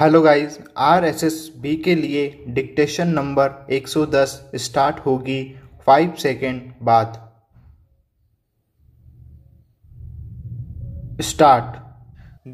hello guys R S S B के लिए dictation number 110 start होगी फाइव सेकेंड बाद स्टार्ट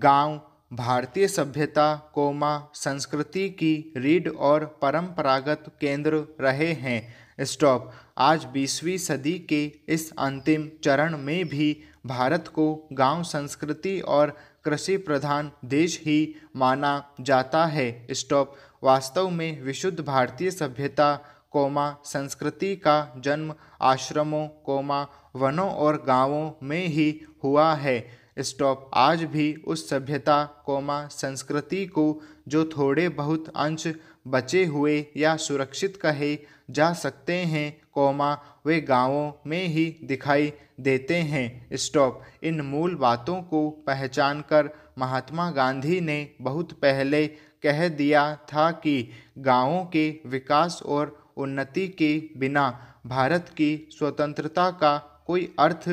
गांव भारतीय सभ्यता कोमा संस्कृति की रीढ़ और परंपरागत केंद्र रहे हैं स्टॉप आज बीसवीं सदी के इस अंतिम चरण में भी भारत को गांव संस्कृति और कृषि प्रधान देश ही माना जाता है स्टॉप वास्तव में विशुद्ध भारतीय सभ्यता कोमा संस्कृति का जन्म आश्रमों कोमा वनों और गांवों में ही हुआ है स्टॉप आज भी उस सभ्यता कौमा संस्कृति को जो थोड़े बहुत अंश बचे हुए या सुरक्षित कहे जा सकते हैं कौमा वे गांवों में ही दिखाई देते हैं स्टॉप इन मूल बातों को पहचानकर महात्मा गांधी ने बहुत पहले कह दिया था कि गांवों के विकास और उन्नति के बिना भारत की स्वतंत्रता का कोई अर्थ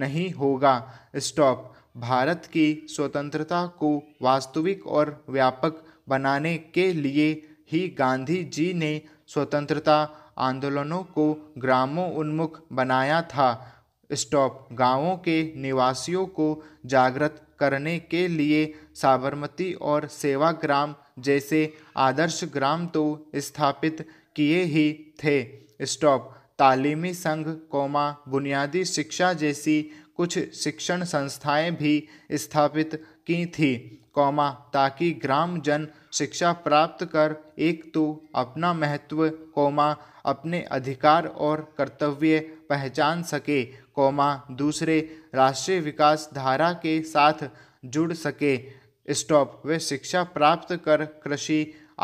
नहीं होगा स्टॉप भारत की स्वतंत्रता को वास्तविक और व्यापक बनाने के लिए ही गांधी जी ने स्वतंत्रता आंदोलनों को ग्रामों उन्मुख बनाया था स्टॉप गांवों के निवासियों को जागृत करने के लिए साबरमती और सेवा ग्राम जैसे आदर्श ग्राम तो स्थापित किए ही थे स्टॉप तालीमी संघ कौमा बुनियादी शिक्षा जैसी कुछ शिक्षण संस्थाएं भी स्थापित की थी कौमा ताकि ग्राम जन शिक्षा प्राप्त कर एक तो अपना महत्व कौमा अपने अधिकार और कर्तव्य पहचान सके कौमा दूसरे राष्ट्रीय विकास धारा के साथ जुड़ सके स्टॉप वे शिक्षा प्राप्त कर कृषि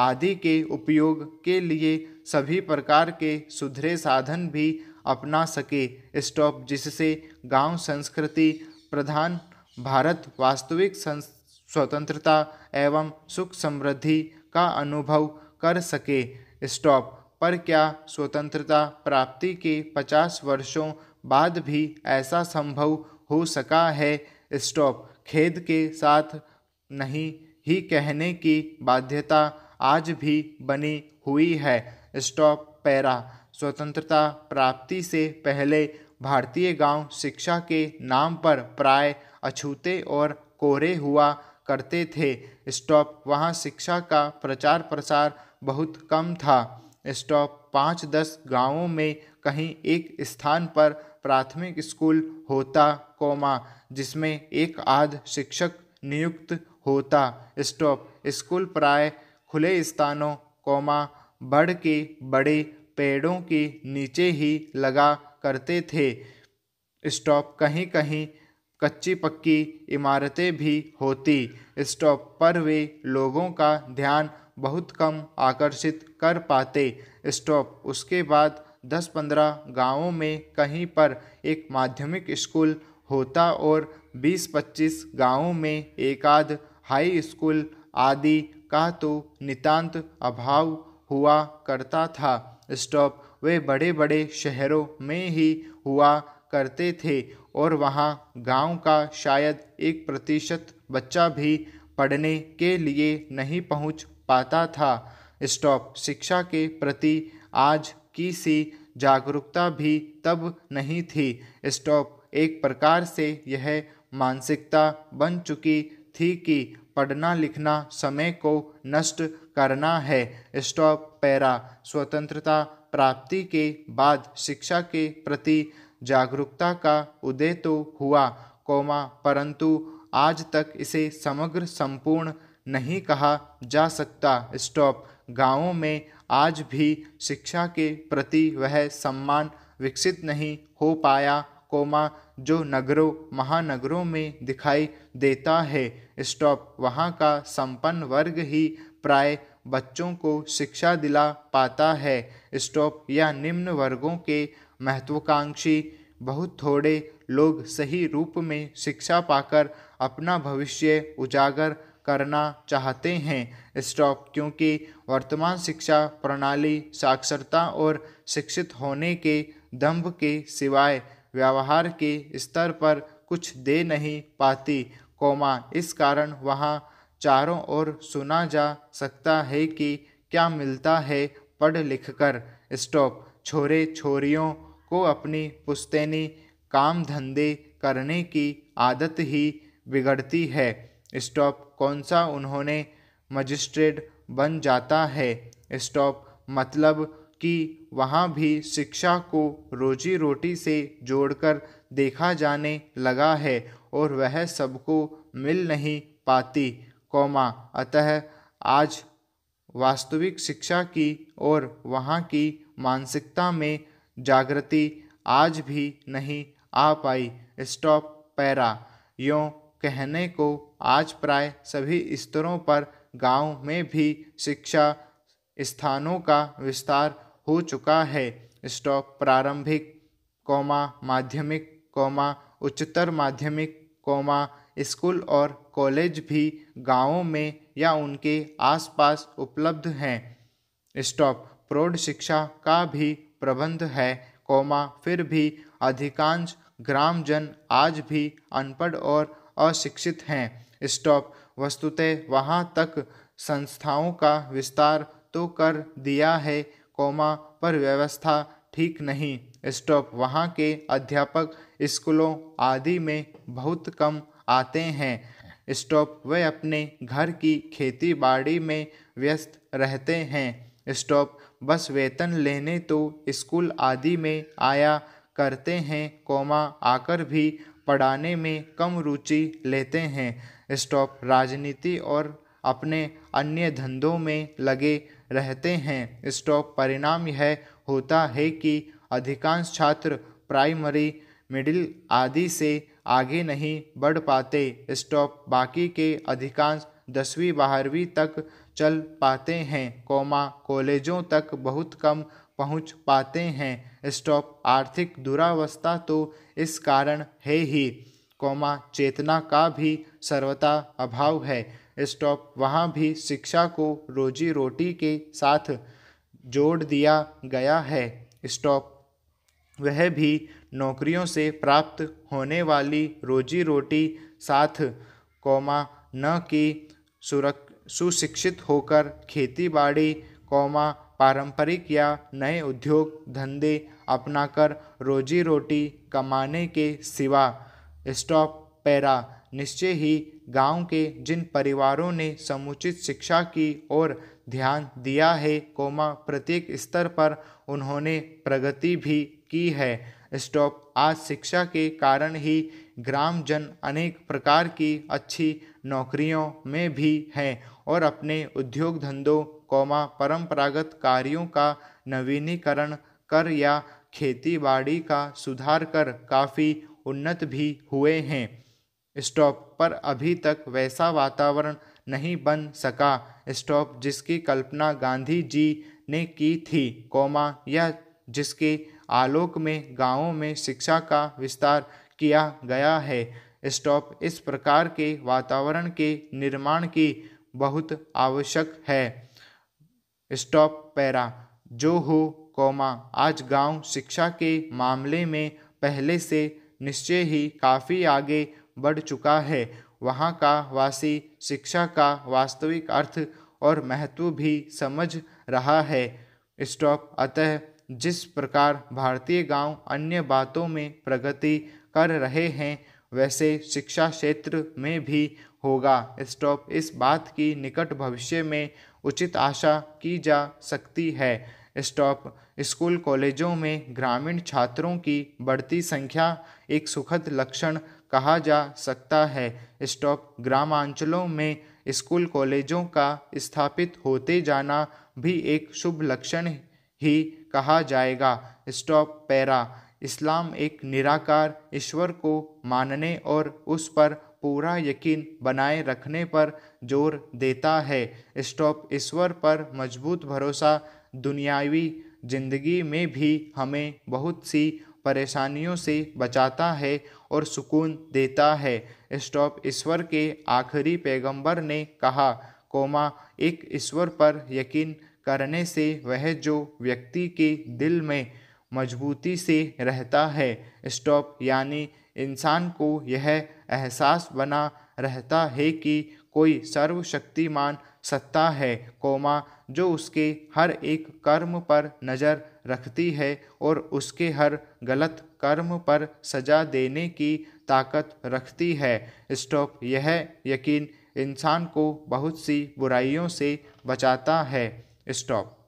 आदि के उपयोग के लिए सभी प्रकार के सुधरे साधन भी अपना सके स्टॉप जिससे गांव संस्कृति प्रधान भारत वास्तविक स्वतंत्रता एवं सुख समृद्धि का अनुभव कर सके स्टॉप पर क्या स्वतंत्रता प्राप्ति के 50 वर्षों बाद भी ऐसा संभव हो सका है स्टॉप खेद के साथ नहीं ही कहने की बाध्यता आज भी बनी हुई है स्टॉप पैरा स्वतंत्रता प्राप्ति से पहले भारतीय गांव शिक्षा के नाम पर प्राय अछूते और कोरे हुआ करते थे स्टॉप वहाँ शिक्षा का प्रचार प्रसार बहुत कम था स्टॉप पाँच दस गांवों में कहीं एक स्थान पर प्राथमिक स्कूल होता कोमा जिसमें एक आध शिक्षक नियुक्त होता स्टॉप स्कूल प्राय खुले स्थानों कोमा बढ़ के बड़े पेड़ों के नीचे ही लगा करते थे स्टॉप कहीं कहीं कच्ची पक्की इमारतें भी होती स्टॉप पर वे लोगों का ध्यान बहुत कम आकर्षित कर पाते स्टॉप उसके बाद 10-15 गांवों में कहीं पर एक माध्यमिक स्कूल होता और 20-25 गांवों में एक आध हाई स्कूल आदि का तो नितांत अभाव हुआ करता था स्टॉप वे बड़े बड़े शहरों में ही हुआ करते थे और वहाँ गांव का शायद एक प्रतिशत बच्चा भी पढ़ने के लिए नहीं पहुँच पाता था स्टॉप शिक्षा के प्रति आज की सी जागरूकता भी तब नहीं थी स्टॉप एक प्रकार से यह मानसिकता बन चुकी थी कि पढ़ना लिखना समय को नष्ट करना है स्टॉप पैरा स्वतंत्रता प्राप्ति के बाद शिक्षा के प्रति जागरूकता का उदय तो हुआ कोमा परंतु आज तक इसे समग्र संपूर्ण नहीं कहा जा सकता स्टॉप गांवों में आज भी शिक्षा के प्रति वह सम्मान विकसित नहीं हो पाया कोमा जो नगरों महानगरों में दिखाई देता है स्टॉप वहाँ का संपन्न वर्ग ही प्राय बच्चों को शिक्षा दिला पाता है स्टॉप या निम्न वर्गों के महत्वाकांक्षी बहुत थोड़े लोग सही रूप में शिक्षा पाकर अपना भविष्य उजागर करना चाहते हैं स्टॉप क्योंकि वर्तमान शिक्षा प्रणाली साक्षरता और शिक्षित होने के दंभ के सिवाय व्यवहार के स्तर पर कुछ दे नहीं पाती कोमा इस कारण वहाँ चारों ओर सुना जा सकता है कि क्या मिलता है पढ़ लिख कर स्टॉप छोरे छोरियों को अपनी पुस्तैनी काम धंधे करने की आदत ही बिगड़ती है स्टॉप कौन सा उन्होंने मजिस्ट्रेट बन जाता है स्टॉप मतलब कि वहाँ भी शिक्षा को रोजी रोटी से जोड़कर देखा जाने लगा है और वह सबको मिल नहीं पाती कौमा अतः आज वास्तविक शिक्षा की और वहाँ की मानसिकता में जागृति आज भी नहीं आ पाई स्टॉप पैरा यों कहने को आज प्राय सभी स्तरों पर गांव में भी शिक्षा स्थानों का विस्तार हो चुका है स्टॉप प्रारंभिक कौमा माध्यमिक कौमा उच्चतर माध्यमिक कोमा स्कूल और कॉलेज भी गांवों में या उनके आसपास उपलब्ध हैं स्टॉप प्रौढ़ शिक्षा का भी प्रबंध है कोमा फिर भी अधिकांश ग्रामजन आज भी अनपढ़ और अशिक्षित हैं स्टॉप वस्तुतः वहाँ तक संस्थाओं का विस्तार तो कर दिया है कोमा पर व्यवस्था ठीक नहीं स्टॉप वहाँ के अध्यापक स्कूलों आदि में बहुत कम आते हैं स्टॉप वे अपने घर की खेती बाड़ी में व्यस्त रहते हैं स्टॉप बस वेतन लेने तो स्कूल आदि में आया करते हैं कोमा आकर भी पढ़ाने में कम रुचि लेते हैं स्टॉप राजनीति और अपने अन्य धंधों में लगे रहते हैं स्टॉप परिणाम यह होता है कि अधिकांश छात्र प्राइमरी मिडिल आदि से आगे नहीं बढ़ पाते स्टॉप बाकी के अधिकांश दसवीं बारहवीं तक चल पाते हैं कौमा कॉलेजों तक बहुत कम पहुंच पाते हैं स्टॉप आर्थिक दुरावस्था तो इस कारण है ही कौमा चेतना का भी सर्वथा अभाव है स्टॉप वहाँ भी शिक्षा को रोजी रोटी के साथ जोड़ दिया गया है स्टॉप वह भी नौकरियों से प्राप्त होने वाली रोजी रोटी साथ कौमा न कि सुरक सुशिक्षित होकर खेती बाड़ी कौमा पारंपरिक या नए उद्योग धंधे अपनाकर रोजी रोटी कमाने के सिवा स्टॉप पैरा निश्चय ही गांव के जिन परिवारों ने समुचित शिक्षा की ओर ध्यान दिया है कोमा प्रत्येक स्तर पर उन्होंने प्रगति भी की है स्टॉप आज शिक्षा के कारण ही ग्रामजन अनेक प्रकार की अच्छी नौकरियों में भी हैं और अपने उद्योग धंधों कौमा परंपरागत कार्यों का नवीनीकरण कर या खेती बाड़ी का सुधार कर काफ़ी उन्नत भी हुए हैं स्टॉप पर अभी तक वैसा वातावरण नहीं बन सका स्टॉप जिसकी कल्पना गांधी जी ने की थी कौमा या जिसके आलोक में गांवों में शिक्षा का विस्तार किया गया है स्टॉप इस प्रकार के वातावरण के निर्माण की बहुत आवश्यक है स्टॉप पैरा जो हो कौमा आज गांव शिक्षा के मामले में पहले से निश्चय ही काफ़ी आगे बढ़ चुका है वहाँ का वासी शिक्षा का वास्तविक अर्थ और महत्व भी समझ रहा है स्टॉप अतः जिस प्रकार भारतीय गांव अन्य बातों में प्रगति कर रहे हैं वैसे शिक्षा क्षेत्र में भी होगा स्टॉप इस बात की निकट भविष्य में उचित आशा की जा सकती है स्टॉप स्कूल कॉलेजों में ग्रामीण छात्रों की बढ़ती संख्या एक सुखद लक्षण कहा जा सकता है स्टॉप ग्रामांचलों में स्कूल कॉलेजों का स्थापित होते जाना भी एक शुभ लक्षण ही कहा जाएगा स्टॉप पैरा इस्लाम एक निराकार ईश्वर को मानने और उस पर पूरा यकीन बनाए रखने पर जोर देता है स्टॉप ईश्वर पर मजबूत भरोसा दुनियावी जिंदगी में भी हमें बहुत सी परेशानियों से बचाता है और सुकून देता है स्टॉप ईश्वर के आखिरी पैगंबर ने कहा कोमा एक ईश्वर पर यकीन करने से वह जो व्यक्ति के दिल में मजबूती से रहता है स्टॉप यानी इंसान को यह एहसास बना रहता है कि कोई सर्वशक्तिमान सत्ता है कोमा जो उसके हर एक कर्म पर नज़र रखती है और उसके हर गलत कर्म पर सजा देने की ताकत रखती है स्टॉप यह यकीन इंसान को बहुत सी बुराइयों से बचाता है stop